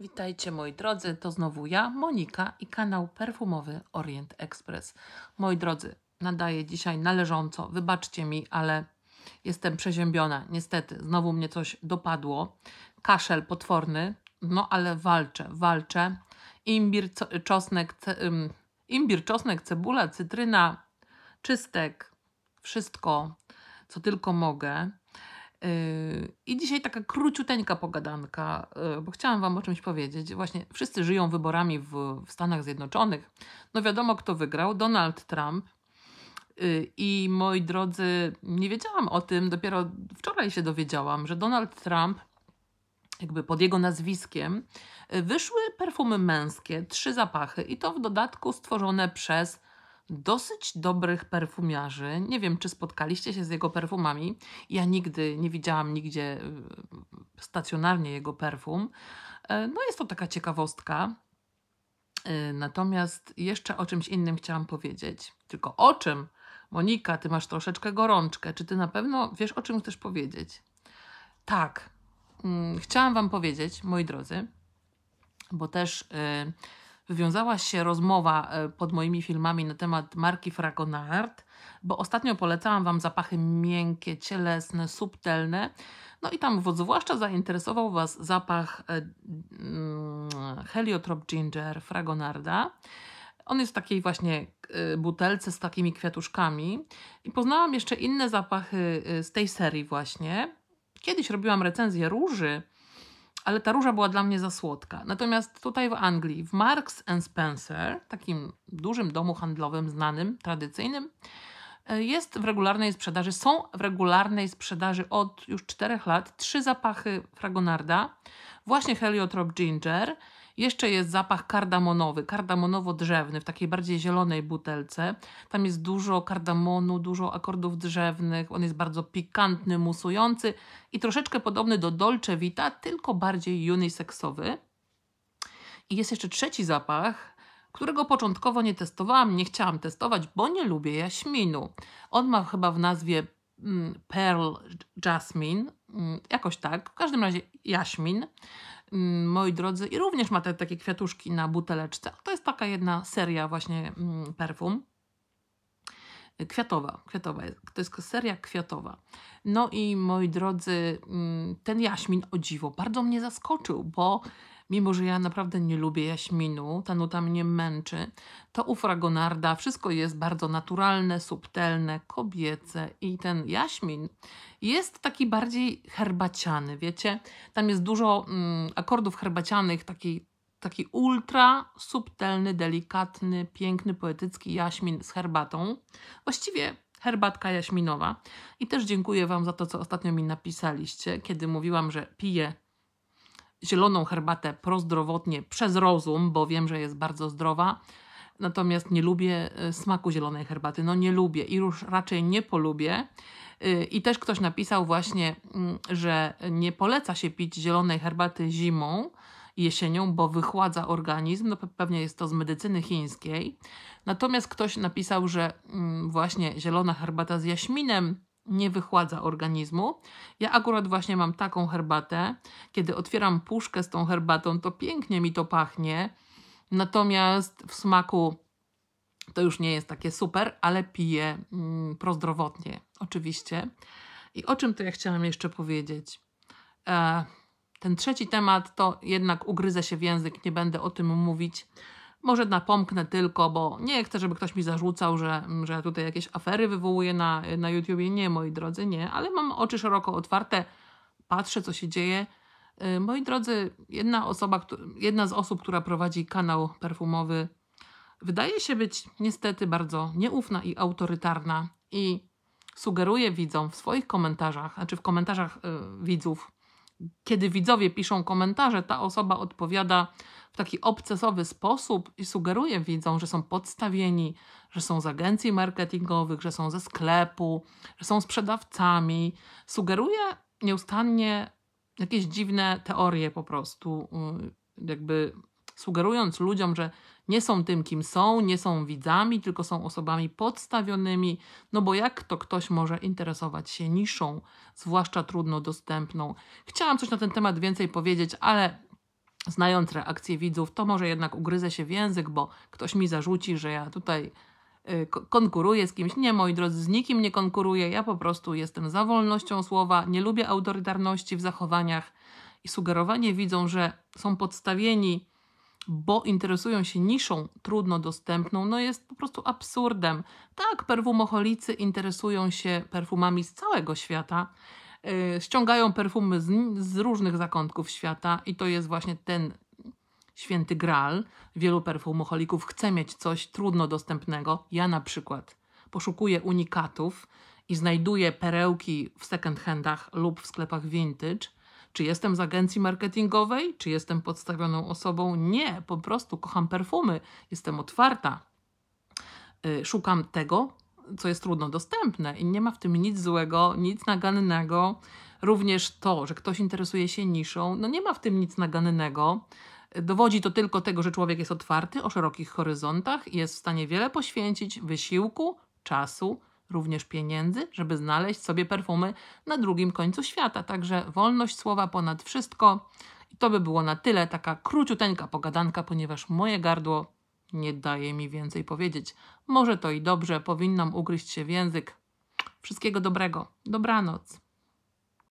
Witajcie moi drodzy, to znowu ja, Monika i kanał perfumowy Orient Express. Moi drodzy, nadaję dzisiaj należąco, wybaczcie mi, ale jestem przeziębiona. Niestety, znowu mnie coś dopadło. Kaszel potworny, no ale walczę, walczę. Imbir, czosnek, ce, imbir, czosnek, cebula, cytryna, czystek, wszystko, co tylko mogę. Yy, I dzisiaj taka króciuteńka pogadanka, yy, bo chciałam Wam o czymś powiedzieć. Właśnie wszyscy żyją wyborami w, w Stanach Zjednoczonych. No wiadomo, kto wygrał: Donald Trump. Yy, I moi drodzy, nie wiedziałam o tym, dopiero wczoraj się dowiedziałam, że Donald Trump, jakby pod jego nazwiskiem, wyszły perfumy męskie, trzy zapachy, i to w dodatku stworzone przez dosyć dobrych perfumiarzy. Nie wiem, czy spotkaliście się z jego perfumami. Ja nigdy nie widziałam nigdzie y, stacjonarnie jego perfum. E, no jest to taka ciekawostka. E, natomiast jeszcze o czymś innym chciałam powiedzieć. Tylko o czym? Monika, ty masz troszeczkę gorączkę. Czy ty na pewno wiesz, o czym chcesz powiedzieć? Tak. Mm, chciałam Wam powiedzieć, moi drodzy, bo też. Yy, wywiązała się rozmowa e, pod moimi filmami na temat marki Fragonard, bo ostatnio polecałam Wam zapachy miękkie, cielesne, subtelne. No i tam zwłaszcza zainteresował Was zapach e, mm, Heliotrop Ginger Fragonarda. On jest w takiej właśnie e, butelce z takimi kwiatuszkami. I poznałam jeszcze inne zapachy z tej serii właśnie. Kiedyś robiłam recenzję róży, ale ta róża była dla mnie za słodka. Natomiast tutaj w Anglii, w Marks and Spencer, takim dużym domu handlowym, znanym, tradycyjnym, e, jest w regularnej sprzedaży, są w regularnej sprzedaży od już czterech lat trzy zapachy Fragonarda, właśnie Heliotrop Ginger jeszcze jest zapach kardamonowy, kardamonowo-drzewny w takiej bardziej zielonej butelce. Tam jest dużo kardamonu, dużo akordów drzewnych. On jest bardzo pikantny, musujący i troszeczkę podobny do Dolce Vita, tylko bardziej unisexowy. I jest jeszcze trzeci zapach, którego początkowo nie testowałam, nie chciałam testować, bo nie lubię jaśminu. On ma chyba w nazwie mm, Pearl Jasmine, mm, jakoś tak, w każdym razie jaśmin moi drodzy, i również ma te takie kwiatuszki na buteleczce. To jest taka jedna seria właśnie perfum. Kwiatowa, kwiatowa jest, to jest seria kwiatowa. No i moi drodzy, ten jaśmin o dziwo bardzo mnie zaskoczył, bo mimo że ja naprawdę nie lubię jaśminu, ta nuta mnie męczy, to u Fragonarda wszystko jest bardzo naturalne, subtelne, kobiece i ten jaśmin jest taki bardziej herbaciany, wiecie? Tam jest dużo mm, akordów herbacianych, taki taki ultra subtelny, delikatny, piękny, poetycki jaśmin z herbatą. Właściwie herbatka jaśminowa. I też dziękuję Wam za to, co ostatnio mi napisaliście, kiedy mówiłam, że piję zieloną herbatę prozdrowotnie przez rozum, bo wiem, że jest bardzo zdrowa. Natomiast nie lubię e, smaku zielonej herbaty. No nie lubię i już raczej nie polubię. E, I też ktoś napisał właśnie, mm, że nie poleca się pić zielonej herbaty zimą, jesienią, bo wychładza organizm. No pewnie jest to z medycyny chińskiej. Natomiast ktoś napisał, że mm, właśnie zielona herbata z jaśminem nie wychładza organizmu. Ja akurat właśnie mam taką herbatę. Kiedy otwieram puszkę z tą herbatą, to pięknie mi to pachnie. Natomiast w smaku to już nie jest takie super, ale piję mm, prozdrowotnie, oczywiście. I o czym to ja chciałam jeszcze powiedzieć? E, ten trzeci temat to jednak ugryzę się w język, nie będę o tym mówić. Może napomknę tylko, bo nie chcę, żeby ktoś mi zarzucał, że, że tutaj jakieś afery wywołuje na, na YouTubie. Nie, moi drodzy, nie, ale mam oczy szeroko otwarte, patrzę, co się dzieje. Y, moi drodzy, jedna osoba, jedna z osób, która prowadzi kanał perfumowy, wydaje się być niestety bardzo nieufna i autorytarna i sugeruje widzom w swoich komentarzach, znaczy w komentarzach y, widzów, kiedy widzowie piszą komentarze, ta osoba odpowiada w taki obcesowy sposób i sugeruje widzom, że są podstawieni, że są z agencji marketingowych, że są ze sklepu, że są sprzedawcami. Sugeruje nieustannie jakieś dziwne teorie po prostu, y, jakby sugerując ludziom, że nie są tym, kim są, nie są widzami, tylko są osobami podstawionymi, no bo jak to ktoś może interesować się niszą, zwłaszcza trudno dostępną. Chciałam coś na ten temat więcej powiedzieć, ale znając reakcję widzów, to może jednak ugryzę się w język, bo ktoś mi zarzuci, że ja tutaj y, konkuruję z kimś. Nie, moi drodzy, z nikim nie konkuruję. Ja po prostu jestem za wolnością słowa, nie lubię autorytarności w zachowaniach i sugerowanie widzą, że są podstawieni bo interesują się niszą trudno dostępną, no jest po prostu absurdem. Tak, perfumocholicy interesują się perfumami z całego świata, yy, ściągają perfumy z, z różnych zakątków świata i to jest właśnie ten święty graal. Wielu perfumocholików chce mieć coś trudno dostępnego. Ja na przykład poszukuję unikatów i znajduję perełki w second handach lub w sklepach vintage, czy jestem z agencji marketingowej? Czy jestem podstawioną osobą? Nie, po prostu kocham perfumy, jestem otwarta. Y, szukam tego, co jest trudno dostępne i nie ma w tym nic złego, nic nagannego. Również to, że ktoś interesuje się niszą, no nie ma w tym nic nagannego. Dowodzi to tylko tego, że człowiek jest otwarty o szerokich horyzontach i jest w stanie wiele poświęcić wysiłku, czasu, również pieniędzy, żeby znaleźć sobie perfumy na drugim końcu świata. Także wolność słowa ponad wszystko. I to by było na tyle, taka króciuteńka pogadanka, ponieważ moje gardło nie daje mi więcej powiedzieć. Może to i dobrze, powinnam ugryźć się w język. Wszystkiego dobrego. Dobranoc.